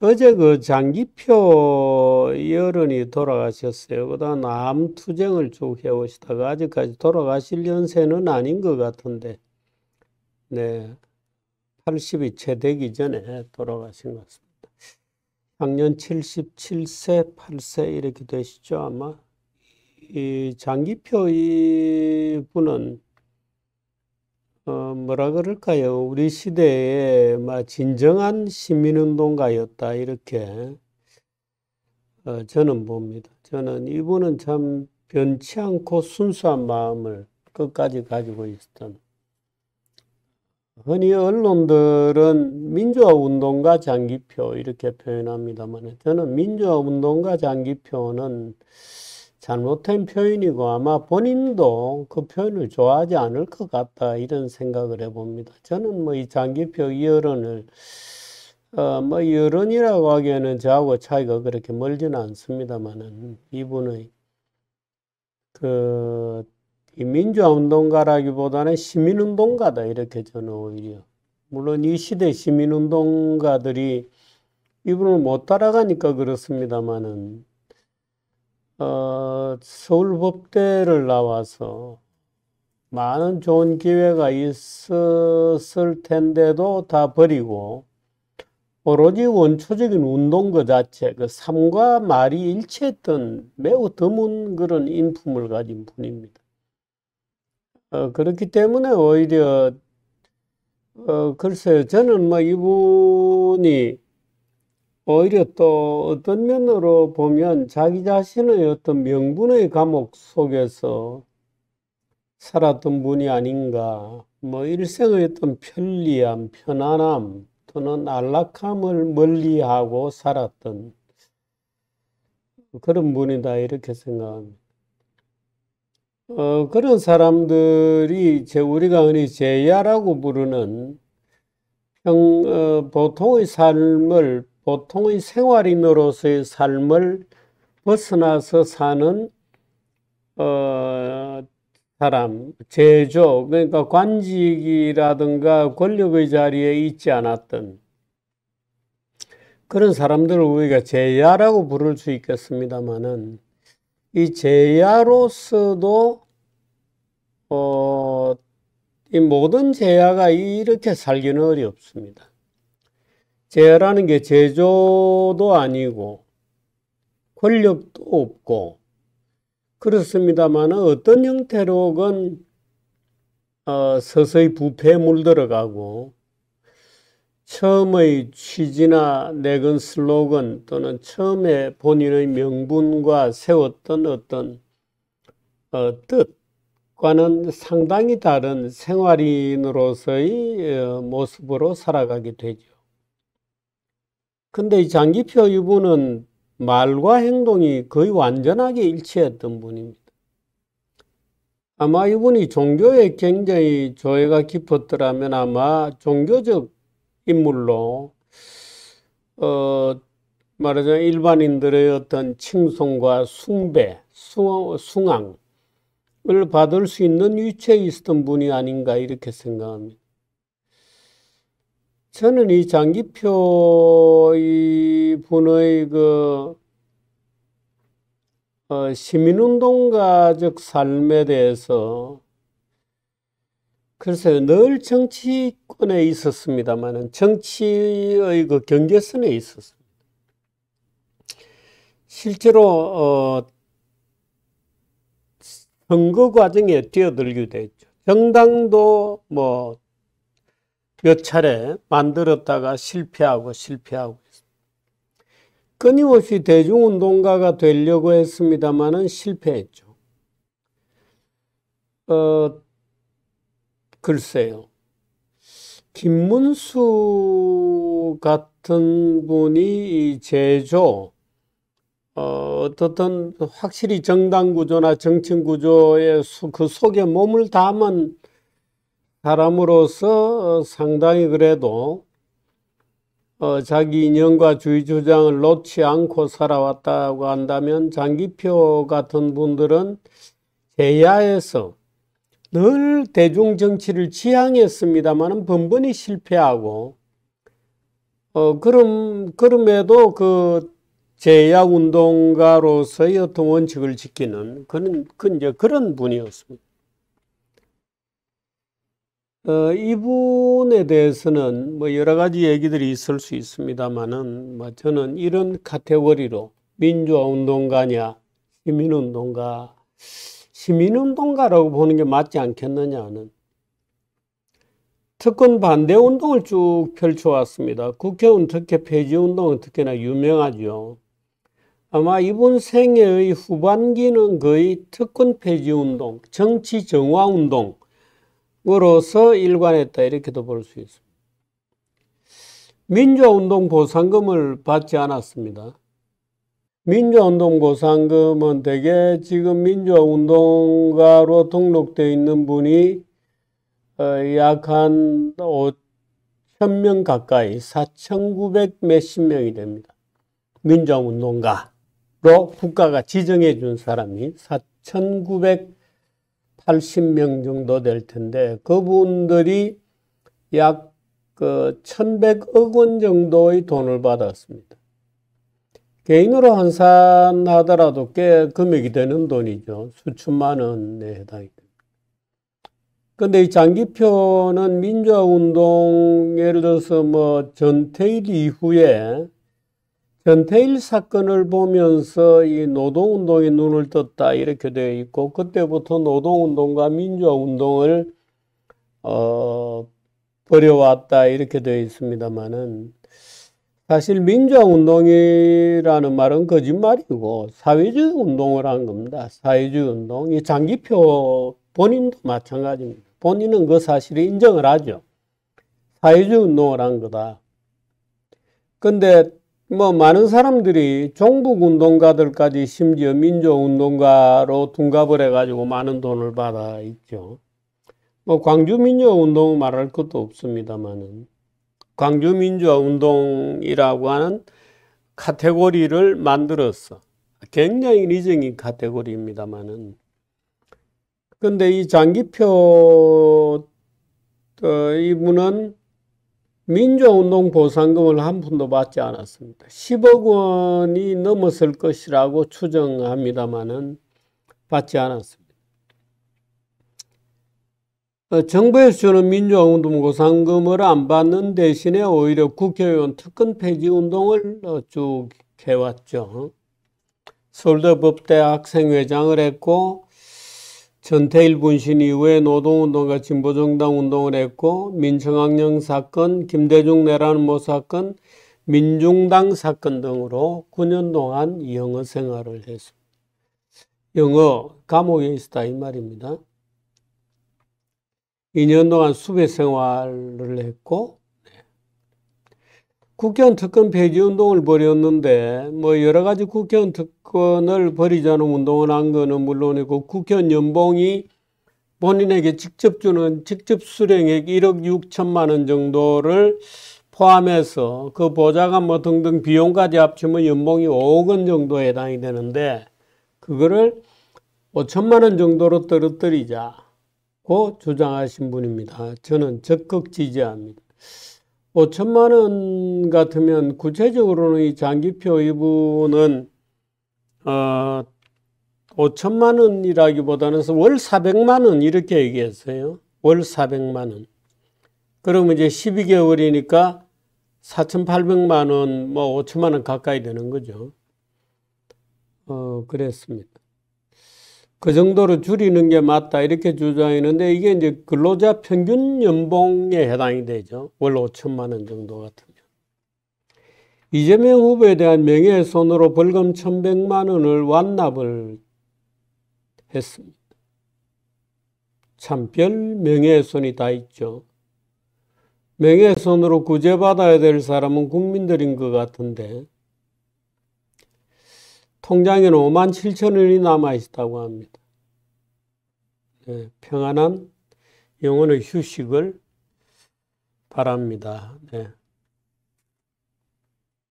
어제 그 장기표 여론이 돌아가셨어요. 그다음 암 투쟁을 쭉 해오시다가 아직까지 돌아가실 연세는 아닌 것 같은데, 네, 80이 채 되기 전에 돌아가신 것 같습니다. 작년 77세, 8세 이렇게 되시죠 아마. 이 장기표 이 분은 어, 뭐라 그럴까요? 우리 시대에 진정한 시민운동가였다 이렇게 어, 저는 봅니다. 저는 이분은 참 변치 않고 순수한 마음을 끝까지 가지고 있었던. 흔히 언론들은 민주화 운동가 장기표 이렇게 표현합니다만 저는 민주화 운동가 장기표는 잘못된 표현이고 아마 본인도 그 표현을 좋아하지 않을 것 같다 이런 생각을 해봅니다. 저는 뭐 이 장기표 이론을 어, 뭐이론이라고 하기에는 저하고 차이가 그렇게 멀지는 않습니다만은 이분의 그 민주화 운동가라기보다는 시민 운동가다 이렇게 저는 오히려 물론 이 시대 시민 운동가들이 이분을 못 따라가니까 그렇습니다만은 어, 서울법대를 나와서 많은 좋은 기회가 있었을 텐데도 다 버리고 오로지 원초적인 운동 그 자체, 그 삶과 말이 일치했던 매우 드문 그런 인품을 가진 분입니다. 어, 그렇기 때문에 오히려 어, 글쎄요, 저는 뭐 이분이 오히려 또 어떤 면으로 보면 자기 자신의 어떤 명분의 감옥 속에서 살았던 분이 아닌가 뭐 일생의 어떤 편리함, 편안함 또는 안락함을 멀리하고 살았던 그런 분이다 이렇게 생각합니다. 어, 그런 사람들이 제 우리가 흔히 제야라고 부르는 형, 어, 보통의 삶을 보통의 생활인으로서의 삶을 벗어나서 사는 어, 사람, 제조, 그러니까 관직이라든가 권력의 자리에 있지 않았던 그런 사람들을 우리가 제야라고 부를 수 있겠습니다만은 이 제야로서도 어, 이 모든 제야가 이렇게 살기는 어렵습니다. 제라는 게 제조도 아니고 권력도 없고 그렇습니다만 어떤 형태로건 어, 서서히 부패에 물들어가고 처음의 취지나 내건 슬로건 또는 처음에 본인의 명분과 세웠던 어떤 어, 뜻과는 상당히 다른 생활인으로서의 어, 모습으로 살아가게 되죠. 근데 이 장기표 유부는 말과 행동이 거의 완전하게 일치했던 분입니다. 아마 이분이 종교에 굉장히 조예가 깊었더라면 아마 종교적 인물로 어 말하자면 일반인들의 어떤 칭송과 숭배, 숭, 항을 받을 수 있는 위치에 있었던 분이 아닌가 이렇게 생각합니다. 저는 이 장기표 이 분의 그 어, 시민운동가적 삶에 대해서 글쎄요 늘 정치권에 있었습니다만은 정치의 그 경계선에 있었습니다. 실제로 어, 선거 과정에 뛰어들기도 했죠. 정당도 뭐몇 차례 만들었다가 실패하고 실패하고 끊임없이 대중운동가가 되려고 했습니다만 실패했죠. 어, 글쎄요. 김문수 같은 분이 제조, 어, 떻든 확실히 정당 구조나 정치 구조의 그 속에 몸을 담은 사람으로서 어, 상당히 그래도 어, 자기 인연과 주의 주장을 놓지 않고 살아왔다고 한다면 장기표 같은 분들은 제야에서 늘 대중 정치를 지향했습니다만은 번번이 실패하고 어, 그럼 그럼에도 그 제야 운동가로서의 어떤 원칙을 지키는 그런 그 이제 그런 분이었습니다. 어, 이분에 대해서는 뭐 여러 가지 얘기들이 있을 수 있습니다만은 뭐 저는 이런 카테고리로 민주화 운동가냐, 시민 운동가, 시민 운동가라고 보는 게 맞지 않겠느냐는 특권 반대 운동을 쭉 펼쳐왔습니다. 국회의원 특혜 폐지 운동은 특히나 유명하죠. 아마 이분 생애의 후반기는 거의 특권 폐지 운동, 정치 정화 운동, 으로서 일관했다 이렇게도 볼 수 있습니다. 민주화운동 보상금을 받지 않았습니다. 민주화운동 보상금은 대개 지금 민주화운동가로 등록되어 있는 분이 어, 약한 5천명 가까이 4,900 몇십 명이 됩니다. 민주화운동가로 국가가 지정해 준 사람이 4,900 80명 정도 될 텐데 그분들이 약그 1100억 원 정도의 돈을 받았습니다. 개인으로 환산하더라도 꽤 금액이 되는 돈이죠. 수천만 원에 해당이 됩니다. 근데 이 장기표는 민주화운동, 예를 들어서 뭐 전태일 이후에 현태일 사건을 보면서 이 노동운동이 눈을 떴다 이렇게 되어 있고 그때부터 노동운동과 민주화운동을 어, 벌여왔다 이렇게 되어 있습니다만은 사실 민주화운동이라는 말은 거짓말이고 사회주의 운동을 한 겁니다. 사회주의 운동 이 장기표 본인도 마찬가지입니다. 본인은 그 사실을 인정을 하죠. 사회주의 운동을 한 거다. 근데 뭐 많은 사람들이 종북 운동가들까지 심지어 민족 운동가로 둔갑을 해가지고 많은 돈을 받아 있죠. 뭐 광주 민족 운동 말할 것도 없습니다만은 광주 민족 운동이라고 하는 카테고리를 만들었어. 굉장히 리정인 카테고리입니다만은. 근데 이 장기표 어, 이분은 민주화운동 보상금을 한 푼도 받지 않았습니다. 10억 원이 넘었을 것이라고 추정합니다마는 받지 않았습니다. 어, 정부에서 주는 민주화운동 보상금을 안 받는 대신에 오히려 국회의원 특권 폐지 운동을 어, 쭉 해왔죠. 서울대 법대 학생회장을 했고 전태일 분신 이후에 노동운동과 진보정당 운동을 했고 민청학령 사건, 김대중 내란 모 사건, 민중당 사건 등으로 9년 동안 영어 생활을 했습니다. 영어 감옥에 있었다 이 말입니다. 2년 동안 수배 생활을 했고 국회의원 특권 폐지 운동을 벌였는데 뭐 여러 가지 국회의원 특권을 버리자는 운동을 한 거는 물론이고 국회의원 연봉이 본인에게 직접 주는 직접 수령액 1억 6천만 원 정도를 포함해서 그 보좌관 뭐 등등 비용까지 합치면 연봉이 5억 원 정도에 해당이 되는데 그거를 5천만 원 정도로 떨어뜨리자고 주장하신 분입니다. 저는 적극 지지합니다. 5천만 뭐 원 같으면 구체적으로는 이 장기표 이분은 어, 5천만 원이라기보다는 월 400만 원 이렇게 얘기했어요. 월 400만 원. 그러면 이제 12개월이니까 4,800만 원, 뭐 5천만 원 가까이 되는 거죠. 어, 그랬습니다. 그 정도로 줄이는 게 맞다 이렇게 주장했는데 이게 이제 근로자 평균 연봉에 해당이 되죠. 월 5천만 원 정도 같으면. 이재명 후보에 대한 명예훼손으로 벌금 1,100만 원을 완납을 했습니다. 참 별 명예훼손이 다 있죠. 명예훼손으로 구제받아야 될 사람은 국민들인 것 같은데 통장에는 5만 7천 원이 남아 있다고 합니다. 네, 평안한 영혼의 휴식을 바랍니다. 네.